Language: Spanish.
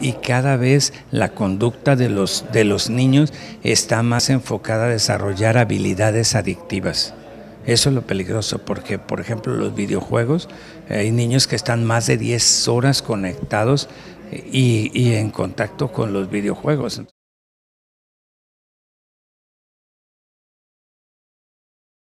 Y cada vez la conducta de los, de los niños está más enfocada a desarrollar habilidades adictivas. Eso es lo peligroso, porque por ejemplo los videojuegos, hay niños que están más de 10 horas conectados eh, y, y en contacto con los videojuegos.